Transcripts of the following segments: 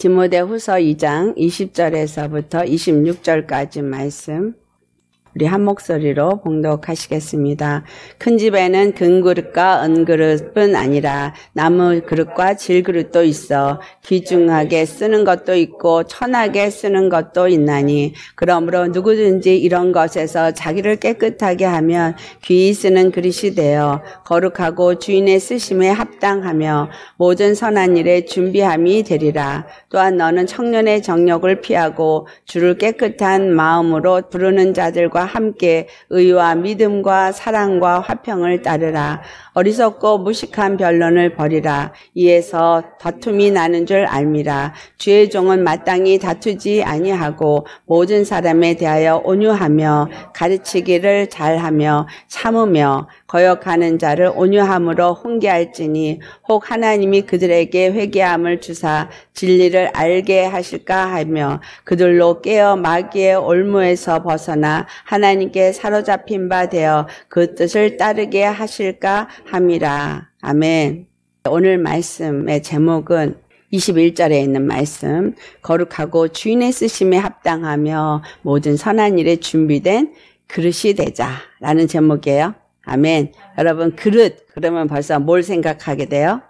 디모데후서 2장 20절에서부터 26절까지 말씀 우리 한 목소리로 봉독하시겠습니다. 큰 집에는 금그릇과 은그릇뿐 아니라 나무 그릇과 질그릇도 있어 귀중하게 쓰는 것도 있고 천하게 쓰는 것도 있나니 그러므로 누구든지 이런 것에서 자기를 깨끗하게 하면 귀히 쓰는 그릇이 되어 거룩하고 주인의 쓰심에 합당하며 모든 선한 일에 준비함이 되리라. 또한 너는 청년의 정력을 피하고 주를 깨끗한 마음으로 부르는 자들과 함께 의와 믿음과 사랑과 화평을 따르라. 어리석고 무식한 변론을 버리라. 이에서 다툼이 나는 줄 알미라. 주의 종은 마땅히 다투지 아니하고 모든 사람에 대하여 온유하며 가르치기를 잘하며 참으며 거역하는 자를 온유함으로 훈계할지니 혹 하나님이 그들에게 회개함을 주사 진리를 알게 하실까 하며 그들로 깨어 마귀의 올무에서 벗어나 하나님께 사로잡힌 바 되어 그 뜻을 따르게 하실까 함이라. 아멘. 오늘 말씀의 제목은 21절에 있는 말씀, 거룩하고 주인의 쓰심에 합당하며 모든 선한 일에 준비된 그릇이 되자라는 제목이에요. 아멘. 여러분, 그릇, 그러면 벌써 뭘 생각하게 돼요?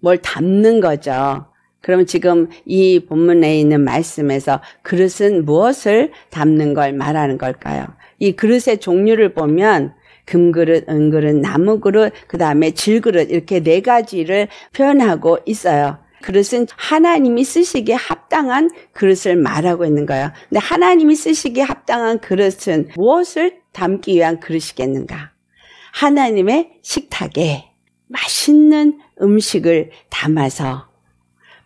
뭘 담는 거죠. 그럼 지금 이 본문에 있는 말씀에서 그릇은 무엇을 담는 걸 말하는 걸까요? 이 그릇의 종류를 보면 금그릇, 은그릇, 나무그릇, 그 다음에 질그릇 이렇게 네 가지를 표현하고 있어요. 그릇은 하나님이 쓰시기에 합당한 그릇을 말하고 있는 거예요. 근데 하나님이 쓰시기에 합당한 그릇은 무엇을 담기 위한 그릇이겠는가? 하나님의 식탁에 맛있는 음식을 담아서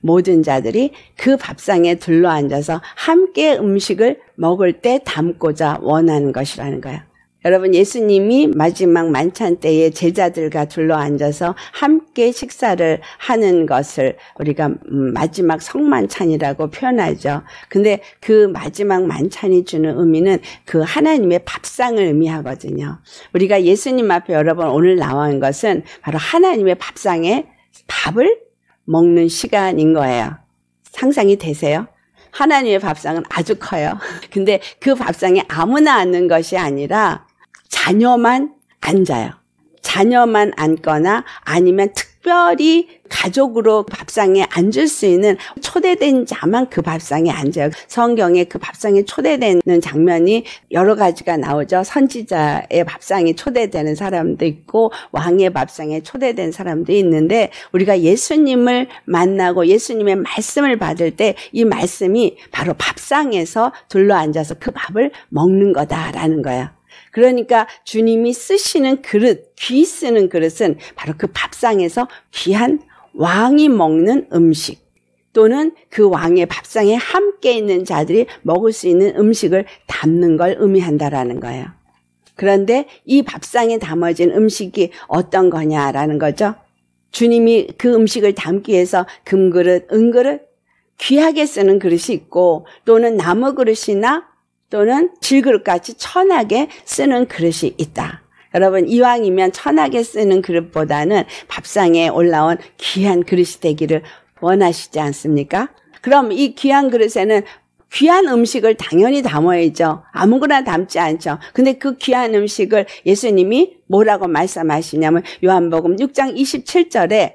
모든 자들이 그 밥상에 둘러앉아서 함께 음식을 먹을 때 담고자 원하는 것이라는 거예요. 여러분 예수님이 마지막 만찬 때에 제자들과 둘러앉아서 함께 식사를 하는 것을 우리가 음, 마지막 성만찬이라고 표현하죠. 근데 그 마지막 만찬이 주는 의미는 그 하나님의 밥상을 의미하거든요. 우리가 예수님 앞에 여러분 오늘 나온 것은 바로 하나님의 밥상에 밥을 먹는 시간인 거예요. 상상이 되세요? 하나님의 밥상은 아주 커요. 근데 그 밥상에 아무나 앉는 것이 아니라 자녀만 앉아요. 자녀만 앉거나 아니면 특별히 가족으로 밥상에 앉을 수 있는 초대된 자만 그 밥상에 앉아요. 성경에 그 밥상에 초대되는 장면이 여러 가지가 나오죠. 선지자의 밥상에 초대되는 사람도 있고 왕의 밥상에 초대된 사람도 있는데 우리가 예수님을 만나고 예수님의 말씀을 받을 때 이 말씀이 바로 밥상에서 둘러 앉아서 그 밥을 먹는 거다라는 거예요. 그러니까 주님이 쓰시는 그릇, 귀 쓰는 그릇은 바로 그 밥상에서 귀한 왕이 먹는 음식 또는 그 왕의 밥상에 함께 있는 자들이 먹을 수 있는 음식을 담는 걸 의미한다라는 거예요. 그런데 이 밥상에 담아진 음식이 어떤 거냐라는 거죠. 주님이 그 음식을 담기 위해서 금그릇, 은그릇, 귀하게 쓰는 그릇이 있고 또는 나무 그릇이나 또는 질그릇같이 천하게 쓰는 그릇이 있다. 여러분 이왕이면 천하게 쓰는 그릇보다는 밥상에 올라온 귀한 그릇이 되기를 원하시지 않습니까? 그럼 이 귀한 그릇에는 귀한 음식을 당연히 담아야죠. 아무거나 담지 않죠. 근데 그 귀한 음식을 예수님이 뭐라고 말씀하시냐면 요한복음 6장 27절에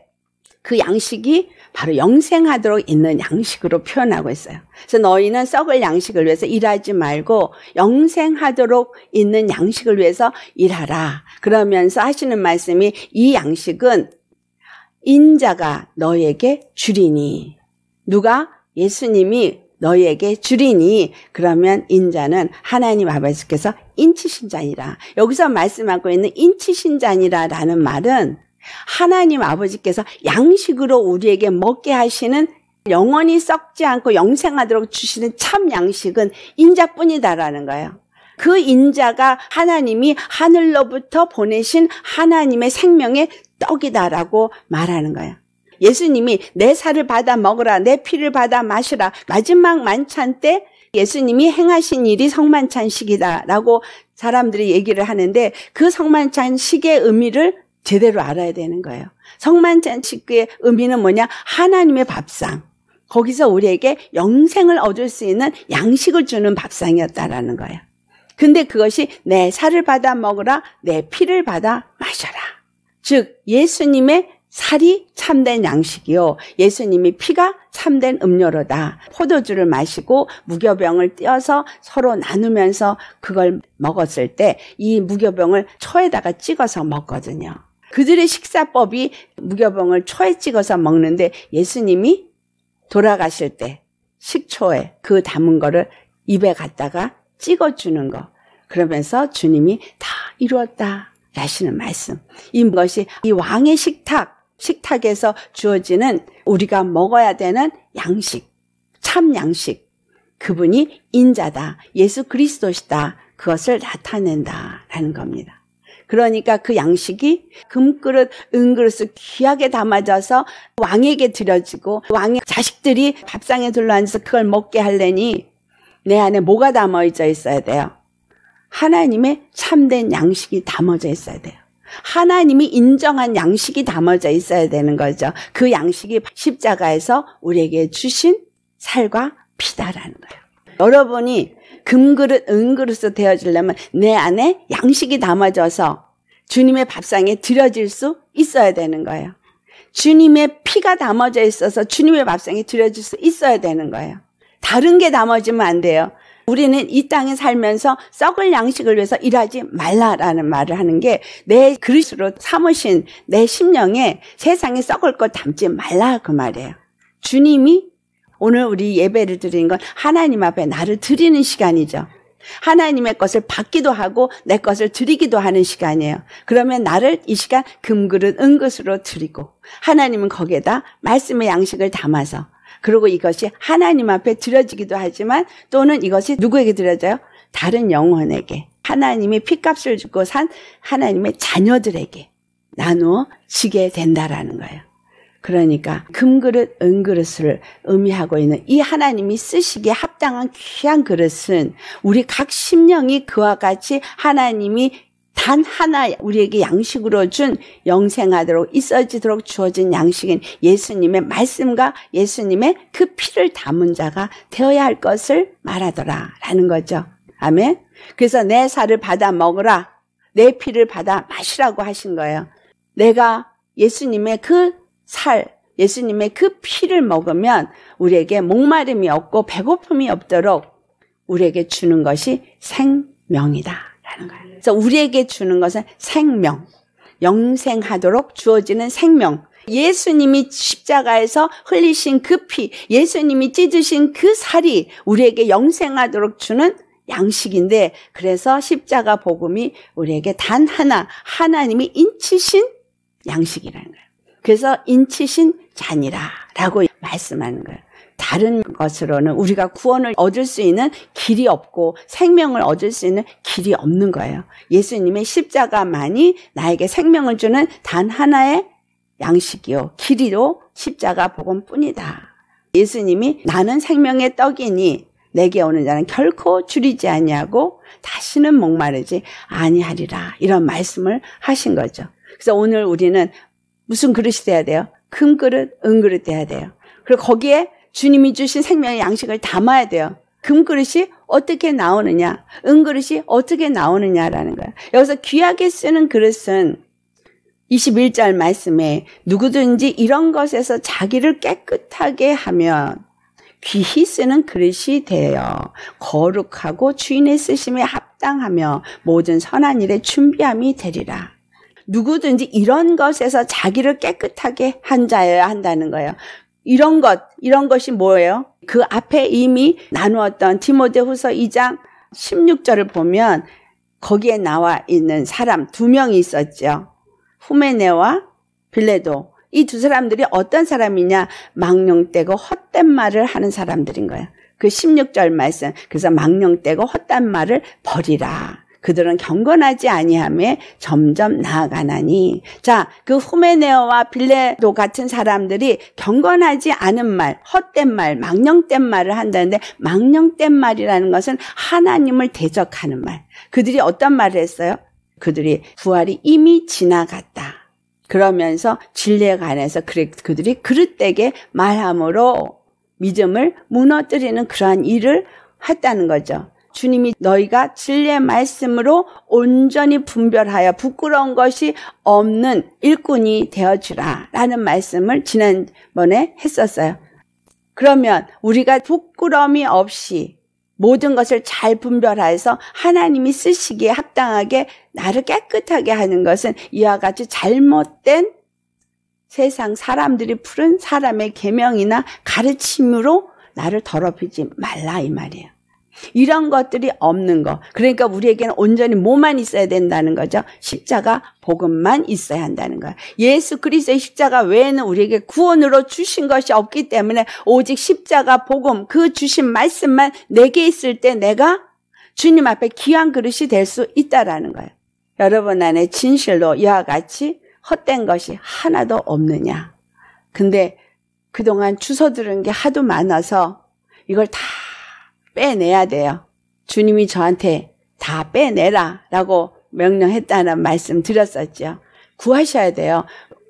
그 양식이 바로 영생하도록 있는 양식으로 표현하고 있어요. 그래서 너희는 썩을 양식을 위해서 일하지 말고 영생하도록 있는 양식을 위해서 일하라. 그러면서 하시는 말씀이 이 양식은 인자가 너에게 주리니 누가 예수님이 너에게 주리니 그러면 인자는 하나님 아버지께서 인치신자니라. 여기서 말씀하고 있는 인치신자니라라는 말은 하나님 아버지께서 양식으로 우리에게 먹게 하시는 영원히 썩지 않고 영생하도록 주시는 참 양식은 인자뿐이다라는 거예요. 그 인자가 하나님이 하늘로부터 보내신 하나님의 생명의 떡이다라고 말하는 거예요. 예수님이 내 살을 받아 먹으라, 내 피를 받아 마시라. 마지막 만찬 때 예수님이 행하신 일이 성만찬식이다라고 사람들이 얘기를 하는데 그 성만찬식의 의미를 제대로 알아야 되는 거예요. 성만찬식의 의미는 뭐냐? 하나님의 밥상. 거기서 우리에게 영생을 얻을 수 있는 양식을 주는 밥상이었다라는 거예요. 근데 그것이 내 살을 받아 먹으라, 내 피를 받아 마셔라. 즉, 예수님의 살이 참된 양식이요. 예수님이 피가 참된 음료로다. 포도주를 마시고 무교병을 띄어서 서로 나누면서 그걸 먹었을 때 이 무교병을 초에다가 찍어서 먹거든요. 그들의 식사법이 무교봉을 초에 찍어서 먹는데 예수님이 돌아가실 때 식초에 그 담은 거를 입에 갖다가 찍어주는 거. 그러면서 주님이 다 이루었다. 라시는 말씀. 이것이 이 왕의 식탁, 식탁에서 주어지는 우리가 먹어야 되는 양식, 참 양식. 그분이 인자다. 예수 그리스도시다. 그것을 나타낸다라는 겁니다. 그러니까 그 양식이 금그릇, 은그릇을 귀하게 담아져서 왕에게 드려지고 왕의 자식들이 밥상에 둘러앉아서 그걸 먹게 하려니내 안에 뭐가 담아져 있어야 돼요? 하나님의 참된 양식이 담아져 있어야 돼요. 하나님이 인정한 양식이 담아져 있어야 되는 거죠. 그 양식이 십자가에서 우리에게 주신 살과 피다라는 거예요. 여러분이 금그릇, 은그릇으로 되어지려면 내 안에 양식이 담아져서 주님의 밥상에 들려질수 있어야 되는 거예요. 주님의 피가 담아져 있어서 주님의 밥상에 드려질 수 있어야 되는 거예요. 다른 게 담아지면 안 돼요. 우리는 이 땅에 살면서 썩을 양식을 위해서 일하지 말라라는 말을 하는 게 내 그릇으로 삼으신 내 심령에 세상에 썩을 것 담지 말라 그 말이에요. 주님이 오늘 우리 예배를 드리는 건 하나님 앞에 나를 드리는 시간이죠. 하나님의 것을 받기도 하고 내 것을 드리기도 하는 시간이에요. 그러면 나를 이 시간 금그릇 은그릇으로 드리고 하나님은 거기에다 말씀의 양식을 담아서 그리고 이것이 하나님 앞에 드려지기도 하지만 또는 이것이 누구에게 드려져요? 다른 영혼에게 하나님이 피값을 주고 산 하나님의 자녀들에게 나누어 지게 된다라는 거예요. 그러니까 금그릇, 은그릇을 의미하고 있는 이 하나님이 쓰시기에 합당한 귀한 그릇은 우리 각 심령이 그와 같이 하나님이 단 하나 우리에게 양식으로 준 영생하도록 있어지도록 주어진 양식인 예수님의 말씀과 예수님의 그 피를 담은 자가 되어야 할 것을 말하더라라는 거죠. 아멘. 그래서 내 살을 받아 먹으라. 내 피를 받아 마시라고 하신 거예요. 내가 예수님의 그 살, 예수님의 그 피를 먹으면 우리에게 목마름이 없고 배고픔이 없도록 우리에게 주는 것이 생명이다라는 거예요. 그래서 우리에게 주는 것은 생명, 영생하도록 주어지는 생명. 예수님이 십자가에서 흘리신 그 피, 예수님이 찢으신 그 살이 우리에게 영생하도록 주는 양식인데 그래서 십자가 복음이 우리에게 단 하나 하나님이 인치신 양식이라는 거예요. 그래서 인치신 잔이라라고 말씀하는 거예요. 다른 것으로는 우리가 구원을 얻을 수 있는 길이 없고 생명을 얻을 수 있는 길이 없는 거예요. 예수님의 십자가만이 나에게 생명을 주는 단 하나의 양식이요. 길이로 십자가 복음뿐이다. 예수님이 나는 생명의 떡이니 내게 오는 자는 결코 줄이지 아니하고 다시는 목마르지 아니하리라 이런 말씀을 하신 거죠. 그래서 오늘 우리는 무슨 그릇이 돼야 돼요? 큰 그릇, 은 그릇 돼야 돼요. 그리고 거기에 주님이 주신 생명의 양식을 담아야 돼요. 금그릇이 어떻게 나오느냐, 은그릇이 어떻게 나오느냐라는 거예요. 여기서 귀하게 쓰는 그릇은 21절 말씀에 누구든지 이런 것에서 자기를 깨끗하게 하면 귀히 쓰는 그릇이 되어 거룩하고 주인의 쓰심에 합당하며 모든 선한 일에 준비함이 되리라. 누구든지 이런 것에서 자기를 깨끗하게 한 자여야 한다는 거예요. 이런 것, 이런 것이 뭐예요? 그 앞에 이미 나누었던 디모데후서 2장 16절을 보면 거기에 나와 있는 사람 두 명이 있었죠. 후메네와 빌레도. 이 두 사람들이 어떤 사람이냐? 망령되고 헛된 말을 하는 사람들인 거예요. 그 16절 말씀. 그래서 망령되고 헛된 말을 버리라. 그들은 경건하지 아니함에 점점 나아가나니 자그 후메네어와 빌레도 같은 사람들이 경건하지 않은 말 헛된 말 망령된 말을 한다는데 망령된 말이라는 것은 하나님을 대적하는 말 그들이 어떤 말을 했어요? 그들이 부활이 이미 지나갔다 그러면서 진리에 관해서 그들이 그릇되게 말함으로 믿음을 무너뜨리는 그러한 일을 했다는 거죠. 주님이 너희가 진리의 말씀으로 온전히 분별하여 부끄러운 것이 없는 일꾼이 되어주라 라는 말씀을 지난번에 했었어요. 그러면 우리가 부끄러움이 없이 모든 것을 잘 분별해서 하나님이 쓰시기에 합당하게 나를 깨끗하게 하는 것은 이와 같이 잘못된 세상 사람들이 푸른 사람의 계명이나 가르침으로 나를 더럽히지 말라 이 말이에요. 이런 것들이 없는 것. 그러니까 우리에게는 온전히 뭐만 있어야 된다는 거죠. 십자가 복음만 있어야 한다는 거야. 예수 그리스의 십자가 외에는 우리에게 구원으로 주신 것이 없기 때문에 오직 십자가 복음 그 주신 말씀만 내게 있을 때 내가 주님 앞에 귀한 그릇이 될 수 있다라는 거예요. 여러분 안에 진실로 이와 같이 헛된 것이 하나도 없느냐. 근데 그동안 주워 들은 게 하도 많아서 이걸 다 빼내야 돼요. 주님이 저한테 다 빼내라 라고 명령했다는 말씀 드렸었죠. 구하셔야 돼요.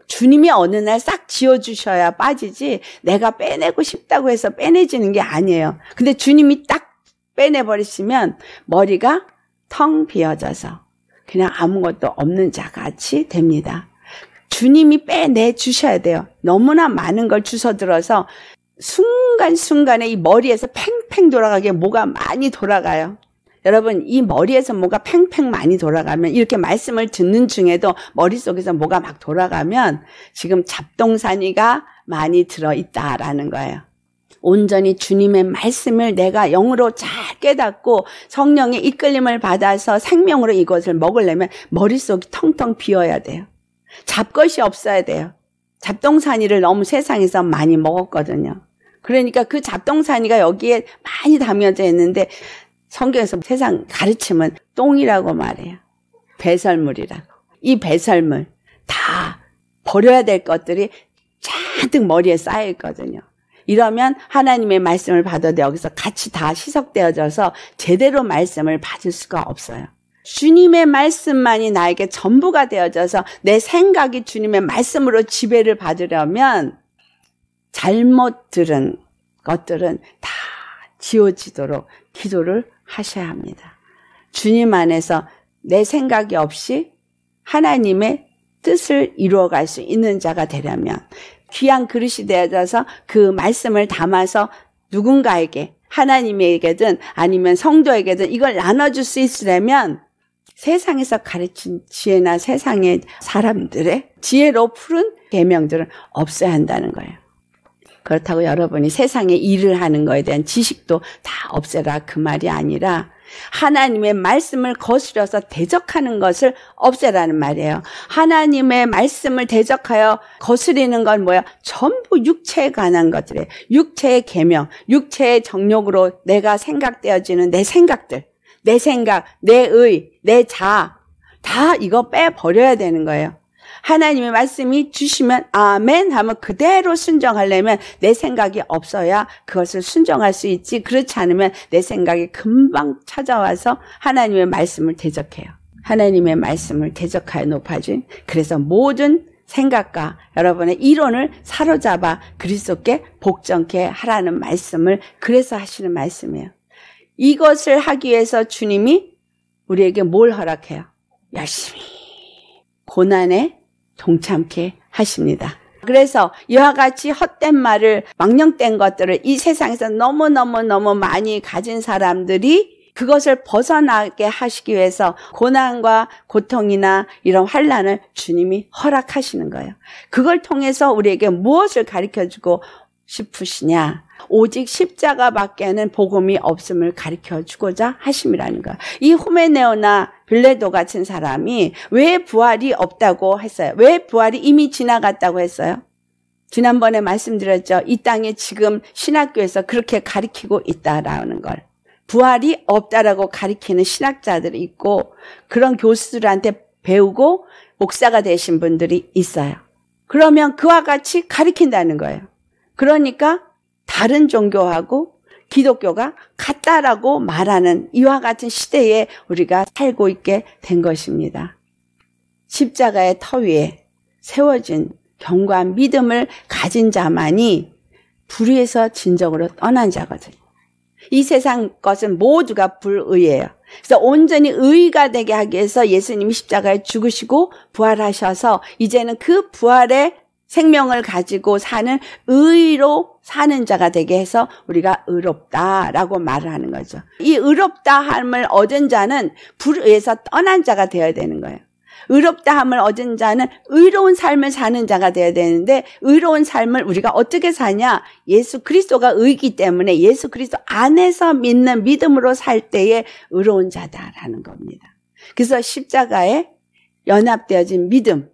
주님이 어느 날 싹 지워주셔야 빠지지 내가 빼내고 싶다고 해서 빼내지는 게 아니에요. 근데 주님이 딱 빼내버리시면 머리가 텅 비어져서 그냥 아무것도 없는 자 같이 됩니다. 주님이 빼내 주셔야 돼요. 너무나 많은 걸주서 들어서 순간순간에 이 머리에서 팽팽 돌아가게 뭐가 많이 돌아가요. 여러분 이 머리에서 뭐가 팽팽 많이 돌아가면 이렇게 말씀을 듣는 중에도 머릿속에서 뭐가 막 돌아가면 지금 잡동사니가 많이 들어있다라는 거예요. 온전히 주님의 말씀을 내가 영으로 잘 깨닫고 성령의 이끌림을 받아서 생명으로 이것을 먹으려면 머릿속이 텅텅 비어야 돼요. 잡것이 없어야 돼요. 잡동사니를 너무 세상에서 많이 먹었거든요. 그러니까 그 잡동사니가 여기에 많이 담겨져 있는데 성경에서 세상 가르침은 똥이라고 말해요. 배설물이라고. 이 배설물 다 버려야 될 것들이 잔뜩 머리에 쌓여 있거든요. 이러면 하나님의 말씀을 받아도 여기서 같이 다 희석되어져서 제대로 말씀을 받을 수가 없어요. 주님의 말씀만이 나에게 전부가 되어져서 내 생각이 주님의 말씀으로 지배를 받으려면 잘못 들은 것들은 다 지워지도록 기도를 하셔야 합니다. 주님 안에서 내 생각이 없이 하나님의 뜻을 이루어갈 수 있는 자가 되려면 귀한 그릇이 되어져서 그 말씀을 담아서 누군가에게 하나님에게든 아니면 성도에게든 이걸 나눠줄 수 있으려면 세상에서 가르친 지혜나 세상의 사람들의 지혜로 푸른 계명들을 없애야 한다는 거예요. 그렇다고 여러분이 세상에 일을 하는 거에 대한 지식도 다 없애라 그 말이 아니라 하나님의 말씀을 거스려서 대적하는 것을 없애라는 말이에요. 하나님의 말씀을 대적하여 거스리는 건 뭐야? 전부 육체에 관한 것들에 육체의 계명, 육체의 정욕으로 내가 생각되어지는 내 생각들. 내 생각, 내 의, 내 자, 다 이거 빼버려야 되는 거예요. 하나님의 말씀이 주시면 아멘 하면 그대로 순종하려면 내 생각이 없어야 그것을 순종할 수 있지 그렇지 않으면 내 생각이 금방 찾아와서 하나님의 말씀을 대적해요. 하나님의 말씀을 대적하여 높아진 그래서 모든 생각과 여러분의 이론을 사로잡아 그리스도께 복정케 하라는 말씀을 그래서 하시는 말씀이에요. 이것을 하기 위해서 주님이 우리에게 뭘 허락해요? 열심히 고난에 동참케 하십니다. 그래서 이와 같이 헛된 말을 망령된 것들을 이 세상에서 너무너무너무 많이 가진 사람들이 그것을 벗어나게 하시기 위해서 고난과 고통이나 이런 환란을 주님이 허락하시는 거예요. 그걸 통해서 우리에게 무엇을 가르쳐주고 싶으시냐? 오직 십자가밖에는 복음이 없음을 가르쳐 주고자 하심이라는 거예이 호메네오나 빌레도 같은 사람이 왜 부활이 없다고 했어요? 왜 부활이 이미 지나갔다고 했어요? 지난번에 말씀드렸죠. 이 땅에 지금 신학교에서 그렇게 가리키고 있다라는 걸. 부활이 없다라고 가리키는 신학자들이 있고 그런 교수들한테 배우고 목사가 되신 분들이 있어요. 그러면 그와 같이 가리킨다는 거예요. 그러니까 다른 종교하고 기독교가 같다라고 말하는 이와 같은 시대에 우리가 살고 있게 된 것입니다. 십자가의 터 위에 세워진 경관 믿음을 가진 자만이 불의에서 진정으로 떠난 자거든요. 이 세상 것은 모두가 불의예요. 그래서 온전히 의가 되게 하기 위해서 예수님이 십자가에 죽으시고 부활하셔서 이제는 그 부활의 생명을 가지고 사는 의로 사는 자가 되게 해서 우리가 의롭다라고 말을 하는 거죠. 이 의롭다함을 얻은 자는 불의에서 떠난 자가 되어야 되는 거예요. 의롭다함을 얻은 자는 의로운 삶을 사는 자가 되어야 되는데 의로운 삶을 우리가 어떻게 사냐? 예수 그리스도가 의기 때문에 예수 그리스도 안에서 믿는 믿음으로 살 때에 의로운 자다라는 겁니다. 그래서 십자가에 연합되어진 믿음,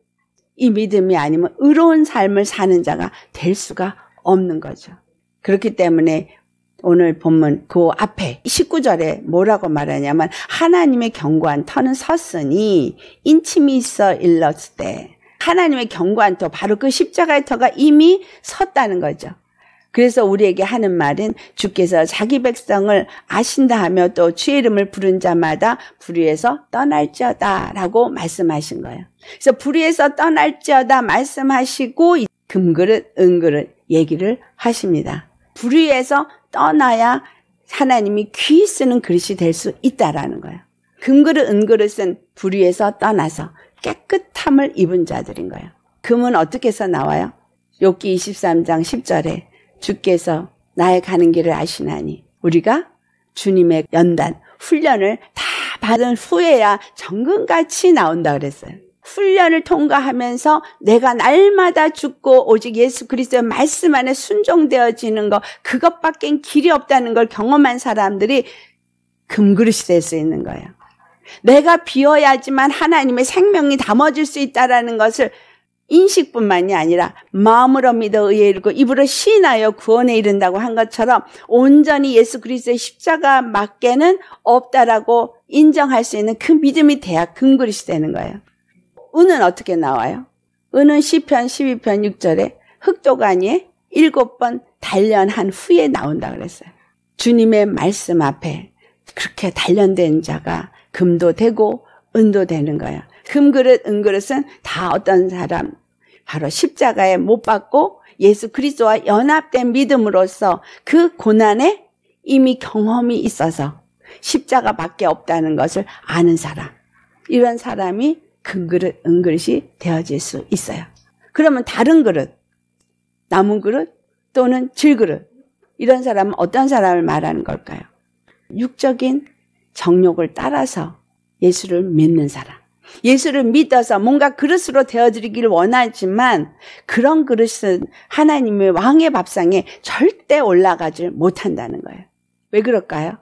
이 믿음이 아니면 의로운 삶을 사는 자가 될 수가 없는 거죠. 그렇기 때문에 오늘 본문 그 앞에 19절에 뭐라고 말하냐면 하나님의 경고한 터는 섰으니 인침이 있어 일렀을 때 하나님의 경고한 터 바로 그 십자가의 터가 이미 섰다는 거죠. 그래서 우리에게 하는 말은 주께서 자기 백성을 아신다 하며 또 주의 이름을 부른 자마다 불의에서 떠날지어다라고 말씀하신 거예요. 그래서 불의에서 떠날지어다 말씀하시고 금그릇 은그릇 얘기를 하십니다. 불의에서 떠나야 하나님이 귀 쓰는 그릇이 될 수 있다라는 거예요. 금그릇 은그릇은 불의에서 떠나서 깨끗함을 입은 자들인 거예요. 금은 어떻게 해서 나와요? 욕기 23장 10절에 주께서 나의 가는 길을 아시나니 우리가 주님의 연단, 훈련을 다 받은 후에야 정금같이 나온다 그랬어요. 훈련을 통과하면서 내가 날마다 죽고 오직 예수 그리스도의 말씀 안에 순종되어지는 것 그것밖엔 길이 없다는 걸 경험한 사람들이 금그릇이 될 수 있는 거예요. 내가 비어야지만 하나님의 생명이 담아질 수 있다라는 것을 인식뿐만이 아니라 마음으로 믿어 의에 이르고 입으로 신하여 구원에 이른다고 한 것처럼 온전히 예수 그리스도의 십자가 맞게는 없다라고 인정할 수 있는 그 믿음이 돼야 금그릇이 되는 거예요. 은은 어떻게 나와요? 은은 시편 12편 6절에 흑조간이에 일곱 번 단련한 후에 나온다 그랬어요. 주님의 말씀 앞에 그렇게 단련된 자가 금도 되고 은도 되는 거예요. 금그릇, 은그릇은 다 어떤 사람, 바로 십자가에 못 박고 예수 그리스도와 연합된 믿음으로써 그 고난에 이미 경험이 있어서 십자가밖에 없다는 것을 아는 사람 이런 사람이 근그릇 은그릇이 되어질 수 있어요. 그러면 다른 그릇 남은 그릇 또는 질그릇 이런 사람은 어떤 사람을 말하는 걸까요? 육적인 정욕을 따라서 예수를 믿는 사람. 예수를 믿어서 뭔가 그릇으로 되어드리길 원하지만 그런 그릇은 하나님의 왕의 밥상에 절대 올라가지 못한다는 거예요. 왜 그럴까요?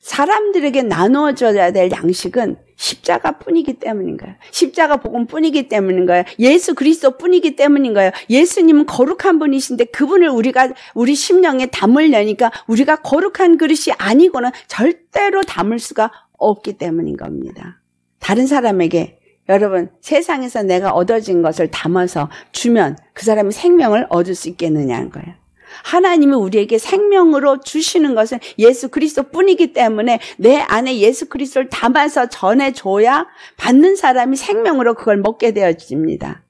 사람들에게 나누어줘야 될 양식은 십자가 뿐이기 때문인 거예요. 십자가 복음 뿐이기 때문인 거예요. 예수 그리스도 뿐이기 때문인 거예요. 예수님은 거룩한 분이신데 그분을 우리가 우리 심령에 담을려니까 우리가 거룩한 그릇이 아니고는 절대로 담을 수가 없기 때문인 겁니다. 다른 사람에게 여러분 세상에서 내가 얻어진 것을 담아서 주면 그 사람이 생명을 얻을 수 있겠느냐는 거예요. 하나님이 우리에게 생명으로 주시는 것은 예수 그리스도뿐이기 때문에 내 안에 예수 그리스도를 담아서 전해 줘야 받는 사람이 생명으로 그걸 먹게 되어집니다.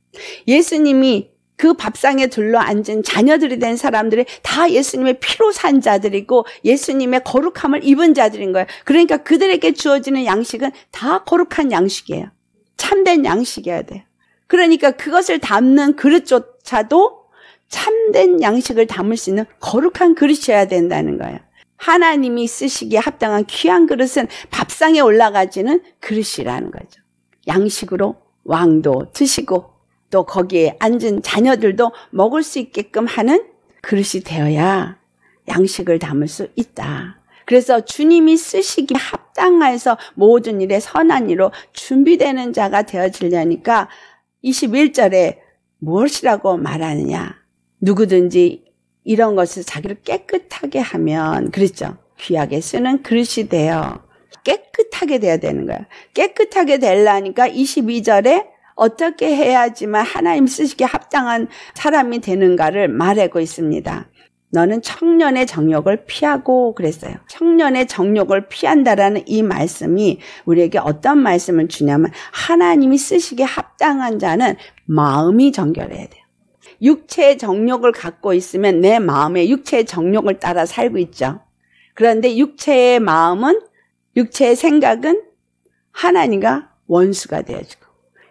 예수님이 그 밥상에 둘러앉은 자녀들이 된 사람들이 다 예수님의 피로 산 자들이고 예수님의 거룩함을 입은 자들인 거예요. 그러니까 그들에게 주어지는 양식은 다 거룩한 양식이에요. 참된 양식이어야 돼요. 그러니까 그것을 담는 그릇조차도 참된 양식을 담을 수 있는 거룩한 그릇이어야 된다는 거예요. 하나님이 쓰시기에 합당한 귀한 그릇은 밥상에 올라가지는 그릇이라는 거죠. 양식으로 왕도 드시고 또 거기에 앉은 자녀들도 먹을 수 있게끔 하는 그릇이 되어야 양식을 담을 수 있다. 그래서 주님이 쓰시기 합당해서 모든 일에 선한 이로 준비되는 자가 되어지려니까 21절에 무엇이라고 말하느냐. 누구든지 이런 것을 자기를 깨끗하게 하면, 그렇죠. 귀하게 쓰는 그릇이 되어 깨끗하게 돼야 되는 거야. 깨끗하게 되려니까 22절에 어떻게 해야지만 하나님 쓰시기에 합당한 사람이 되는가를 말하고 있습니다. 너는 청년의 정욕을 피하고 그랬어요. 청년의 정욕을 피한다라는 이 말씀이 우리에게 어떤 말씀을 주냐면 하나님이 쓰시기에 합당한 자는 마음이 정결해야 돼요. 육체의 정욕을 갖고 있으면 내 마음에 육체의 정욕을 따라 살고 있죠. 그런데 육체의 마음은 육체의 생각은 하나님과 원수가 되어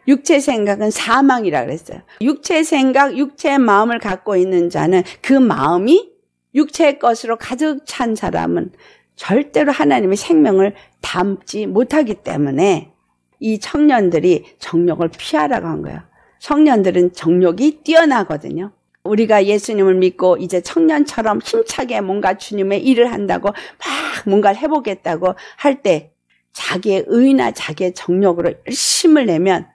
육체 생각은 사망이라 그랬어요. 육체 생각, 육체 마음을 갖고 있는 자는 그 마음이 육체의 것으로 가득 찬 사람은 절대로 하나님의 생명을 담지 못하기 때문에 이 청년들이 정욕을 피하라고 한 거예요. 청년들은 정욕이 뛰어나거든요. 우리가 예수님을 믿고 이제 청년처럼 힘차게 뭔가 주님의 일을 한다고 막 뭔가를 해보겠다고 할 때 자기의 의나 자기의 정력으로 힘을 내면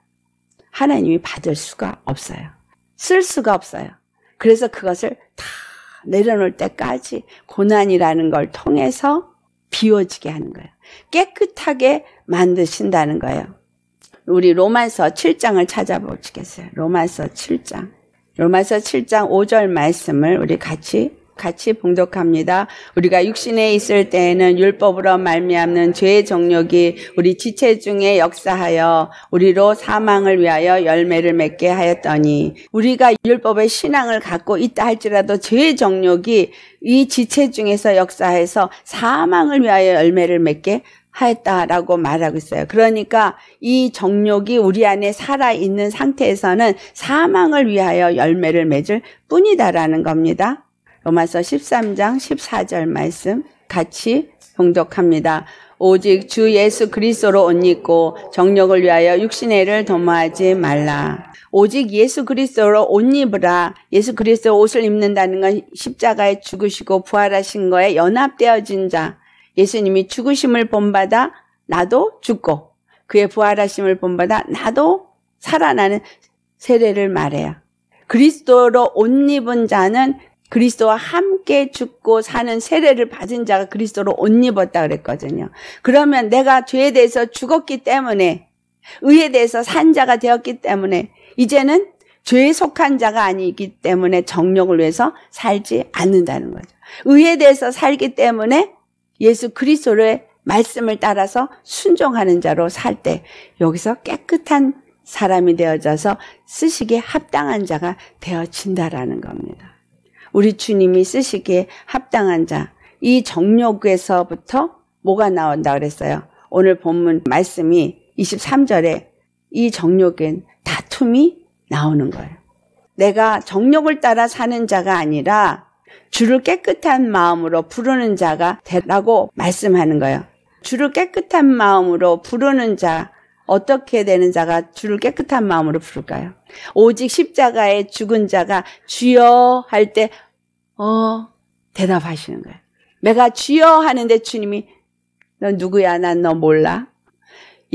하나님이 받을 수가 없어요. 쓸 수가 없어요. 그래서 그것을 다 내려놓을 때까지 고난이라는 걸 통해서 비워지게 하는 거예요. 깨끗하게 만드신다는 거예요. 우리 로마서 7장을 찾아보시겠어요? 로마서 7장. 로마서 7장 5절 말씀을 우리 같이 같이 봉독합니다. 우리가 육신에 있을 때에는 율법으로 말미암는 죄의 정욕이 우리 지체 중에 역사하여 우리로 사망을 위하여 열매를 맺게 하였더니 우리가 율법의 신앙을 갖고 있다 할지라도 죄의 정욕이 이 지체 중에서 역사해서 사망을 위하여 열매를 맺게 하였다라고 말하고 있어요. 그러니까 이 정욕이 우리 안에 살아 있는 상태에서는 사망을 위하여 열매를 맺을 뿐이다라는 겁니다. 로마서 13장 14절 말씀 같이 봉독합니다. 오직 주 예수 그리스도로 옷 입고 정력을 위하여 육신애를 도모하지 말라. 오직 예수 그리스도로 옷 입으라. 예수 그리스도 옷을 입는다는 건 십자가에 죽으시고 부활하신 거에 연합되어진 자. 예수님이 죽으심을 본받아 나도 죽고 그의 부활하심을 본받아 나도 살아나는 세례를 말해요. 그리스도로 옷 입은 자는 그리스도와 함께 죽고 사는 세례를 받은 자가 그리스도로 옷 입었다 그랬거든요. 그러면 내가 죄에 대해서 죽었기 때문에 의에 대해서 산 자가 되었기 때문에 이제는 죄에 속한 자가 아니기 때문에 정욕을 위해서 살지 않는다는 거죠. 의에 대해서 살기 때문에 예수 그리스도의 말씀을 따라서 순종하는 자로 살 때 여기서 깨끗한 사람이 되어져서 쓰시기에 합당한 자가 되어진다라는 겁니다. 우리 주님이 쓰시기에 합당한 자. 이 정욕에서부터 뭐가 나온다 그랬어요. 오늘 본문 말씀이 23절에 이 정욕엔 다툼이 나오는 거예요. 내가 정욕을 따라 사는 자가 아니라 주를 깨끗한 마음으로 부르는 자가 되라고 말씀하는 거예요. 주를 깨끗한 마음으로 부르는 자, 어떻게 되는 자가 주를 깨끗한 마음으로 부를까요? 오직 십자가의 죽은 자가 주여 할때 어, 대답하시는 거예요. 내가 주여 하는데 주님이 넌 누구야? 난 너 몰라.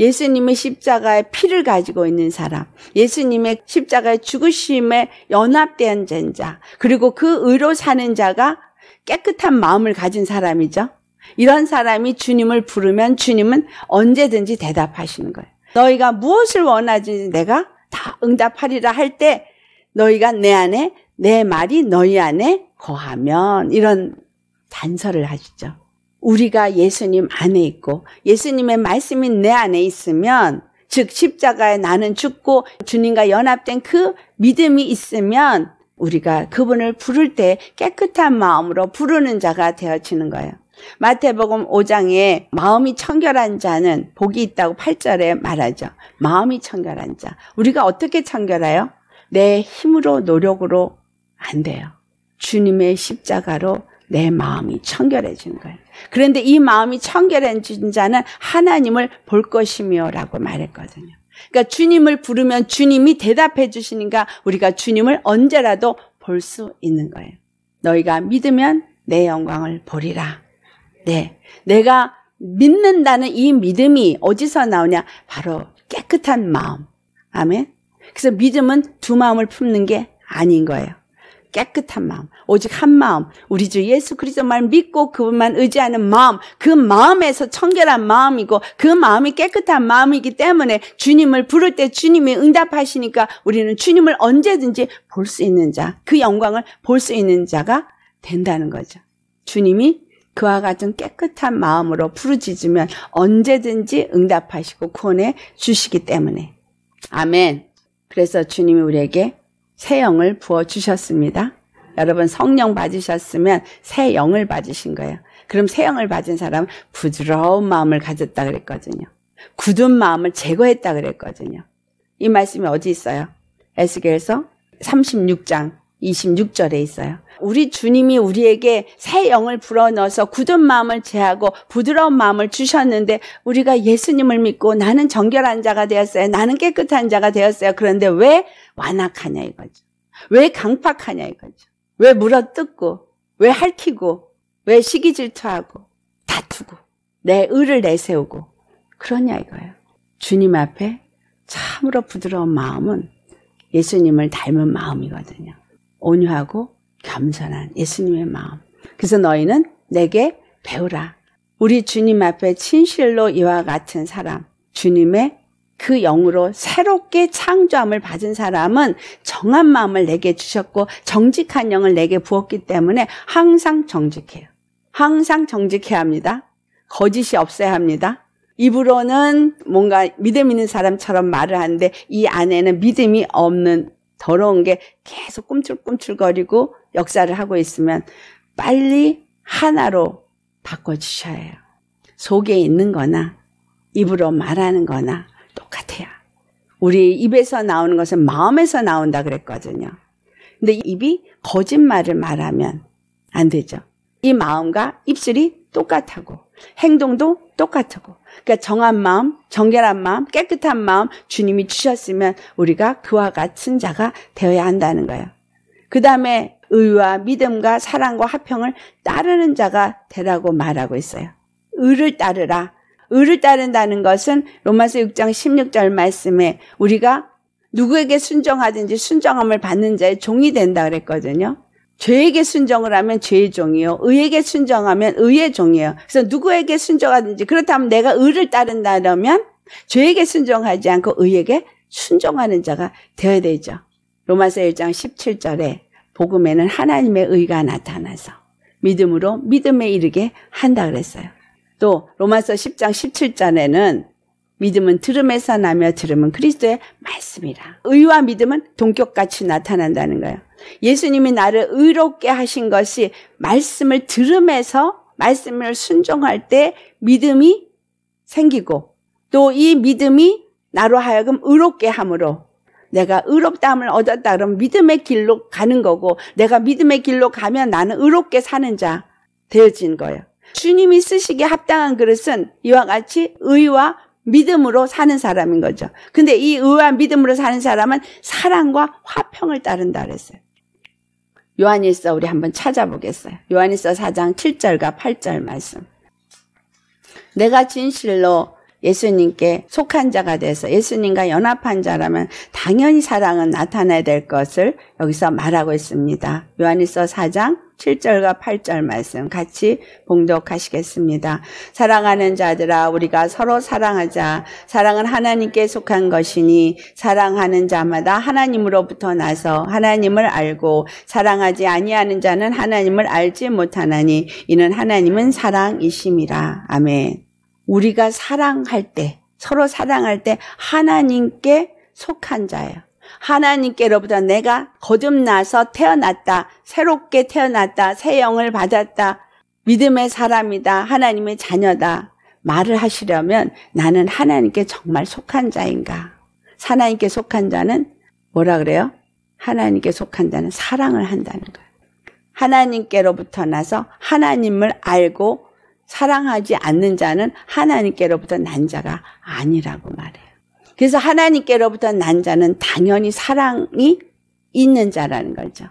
예수님의 십자가의 피를 가지고 있는 사람, 예수님의 십자가의 죽으심에 연합된 자, 그리고 그 의로 사는 자가 깨끗한 마음을 가진 사람이죠. 이런 사람이 주님을 부르면 주님은 언제든지 대답하시는 거예요. 너희가 무엇을 원하지 내가 다 응답하리라 할 때 너희가 내 안에 내 말이 너희 안에 거하면 이런 단서를 하시죠. 우리가 예수님 안에 있고 예수님의 말씀이 내 안에 있으면 즉 십자가에 나는 죽고 주님과 연합된 그 믿음이 있으면 우리가 그분을 부를 때 깨끗한 마음으로 부르는 자가 되어지는 거예요. 마태복음 5장에 마음이 청결한 자는 복이 있다고 8절에 말하죠. 마음이 청결한 자. 우리가 어떻게 청결해요? 내 힘으로 노력으로 안 돼요. 주님의 십자가로 내 마음이 청결해진 거예요. 그런데 이 마음이 청결해진 자는 하나님을 볼 것이며 라고 말했거든요. 그러니까 주님을 부르면 주님이 대답해 주시니까 우리가 주님을 언제라도 볼 수 있는 거예요. 너희가 믿으면 내 영광을 보리라. 네. 내가 믿는다는 이 믿음이 어디서 나오냐? 바로 깨끗한 마음. 아멘. 그래서 믿음은 두 마음을 품는 게 아닌 거예요. 깨끗한 마음, 오직 한 마음, 우리 주 예수 그리스도만 믿고 그분만 의지하는 마음, 그 마음에서 청결한 마음이고 그 마음이 깨끗한 마음이기 때문에 주님을 부를 때 주님이 응답하시니까 우리는 주님을 언제든지 볼 수 있는 자, 그 영광을 볼 수 있는 자가 된다는 거죠. 주님이 그와 같은 깨끗한 마음으로 부르짖으면 언제든지 응답하시고 구원해 주시기 때문에. 아멘. 그래서 주님이 우리에게 새 영을 부어 주셨습니다. 여러분 성령 받으셨으면 새 영을 받으신 거예요. 그럼 새 영을 받은 사람 부드러운 마음을 가졌다 그랬거든요. 굳은 마음을 제거했다 그랬거든요. 이 말씀이 어디 있어요? 에스겔서 36장 26절에 있어요. 우리 주님이 우리에게 새 영을 불어넣어서 굳은 마음을 제하고 부드러운 마음을 주셨는데 우리가 예수님을 믿고 나는 정결한 자가 되었어요. 나는 깨끗한 자가 되었어요. 그런데 왜 완악하냐 이거죠. 왜 강팍하냐 이거죠. 왜 물어뜯고 왜 할퀴고 왜 시기 질투하고 다투고 내 의를 내세우고 그러냐 이거예요. 주님 앞에 참으로 부드러운 마음은 예수님을 닮은 마음이거든요. 온유하고 겸손한 예수님의 마음. 그래서 너희는 내게 배우라. 우리 주님 앞에 진실로 이와 같은 사람, 주님의 그 영으로 새롭게 창조함을 받은 사람은 정한 마음을 내게 주셨고 정직한 영을 내게 부었기 때문에 항상 정직해요. 항상 정직해야 합니다. 거짓이 없어야 합니다. 입으로는 뭔가 믿음 있는 사람처럼 말을 하는데 이 안에는 믿음이 없는 더러운 게 계속 꿈틀꿈틀거리고 역사를 하고 있으면 빨리 하나로 바꿔주셔야 해요. 속에 있는 거나 입으로 말하는 거나 똑같아요. 우리 입에서 나오는 것은 마음에서 나온다 그랬거든요. 근데 입이 거짓말을 말하면 안 되죠. 이 마음과 입술이 똑같다고 행동도 똑같고 그러니까 정한 마음, 정결한 마음, 깨끗한 마음 주님이 주셨으면 우리가 그와 같은 자가 되어야 한다는 거예요. 그 다음에 의와 믿음과 사랑과 화평을 따르는 자가 되라고 말하고 있어요. 의를 따르라. 의를 따른다는 것은 로마서 6장 16절 말씀에 우리가 누구에게 순종하든지 순정함을 받는 자의 종이 된다 그랬거든요. 죄에게 순종을 하면 죄의 종이요. 의에게 순종하면 의의 종이에요. 그래서 누구에게 순종하든지 그렇다면 내가 의를 따른다면 죄에게 순종하지 않고 의에게 순종하는 자가 되어야 되죠. 로마서 1장 17절에 복음에는 하나님의 의가 나타나서 믿음으로 믿음에 이르게 한다 그랬어요. 또 로마서 10장 17절에는 믿음은 들음에서 나며 들음은 그리스도의 말씀이라. 의와 믿음은 동격같이 나타난다는 거예요. 예수님이 나를 의롭게 하신 것이 말씀을 들음에서 말씀을 순종할 때 믿음이 생기고 또 이 믿음이 나로 하여금 의롭게 함으로 내가 의롭다함을 얻었다 그러면 믿음의 길로 가는 거고 내가 믿음의 길로 가면 나는 의롭게 사는 자 되어진 거예요. 주님이 쓰시기에 합당한 그릇은 이와 같이 의와 믿음으로 사는 사람인 거죠. 근데 이 의와 믿음으로 사는 사람은 사랑과 화평을 따른다 그랬어요. 요한일서 우리 한번 찾아보겠어요. 요한일서 4장 7절과 8절 말씀. 내가 진실로 예수님께 속한 자가 돼서 예수님과 연합한 자라면 당연히 사랑은 나타나야 될 것을 여기서 말하고 있습니다. 요한일서 4장 7절과 8절 말씀 같이 봉독하시겠습니다. 사랑하는 자들아 우리가 서로 사랑하자. 사랑은 하나님께 속한 것이니 사랑하는 자마다 하나님으로부터 나서 하나님을 알고 사랑하지 아니하는 자는 하나님을 알지 못하나니 이는 하나님은 사랑이심이라. 아멘. 우리가 사랑할 때, 서로 사랑할 때 하나님께 속한 자예요. 하나님께로부터 내가 거듭나서 태어났다. 새롭게 태어났다. 새 영을 받았다. 믿음의 사람이다. 하나님의 자녀다. 말을 하시려면 나는 하나님께 정말 속한 자인가? 하나님께 속한 자는 뭐라 그래요? 하나님께 속한 자는 사랑을 한다는 거예요. 하나님께로부터 나서 하나님을 알고 사랑하지 않는 자는 하나님께로부터 난 자가 아니라고 말해요. 그래서 하나님께로부터 난 자는 당연히 사랑이 있는 자라는 거죠.